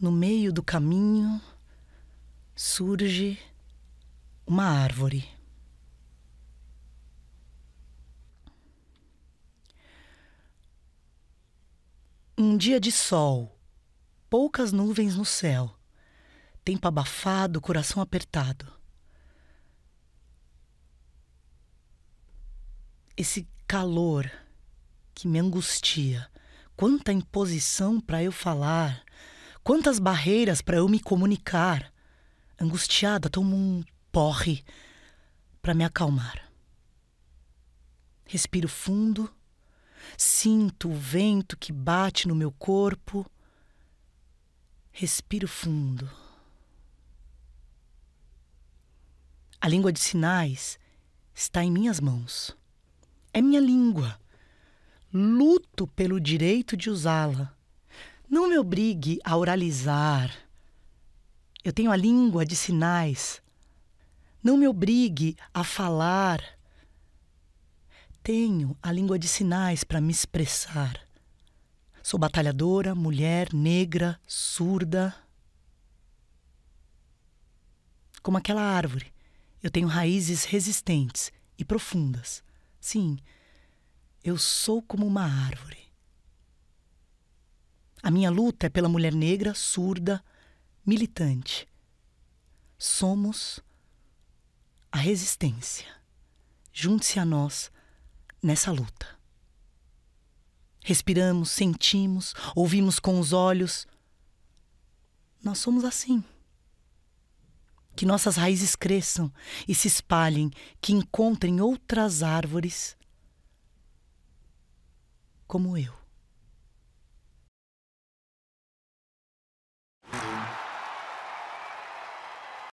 No meio do caminho surge uma árvore. Um dia de sol, poucas nuvens no céu, tempo abafado, coração apertado. Esse calor que me angustia, quanta imposição para eu falar Quantas barreiras para eu me comunicar. Angustiada, tomo um porre para me acalmar. Respiro fundo, sinto o vento que bate no meu corpo. Respiro fundo. A língua de sinais está em minhas mãos. É minha língua. Luto pelo direito de usá-la. Não me obrigue a oralizar. Eu tenho a língua de sinais. Não me obrigue a falar. Tenho a língua de sinais para me expressar. Sou batalhadora, mulher, negra, surda. Como aquela árvore, eu tenho raízes resistentes e profundas. Sim, eu sou como uma árvore. A minha luta é pela mulher negra, surda, militante. Somos a resistência. Junte-se a nós nessa luta. Respiramos, sentimos, ouvimos com os olhos. Nós somos assim. Que nossas raízes cresçam e se espalhem, que encontrem outras árvores como eu.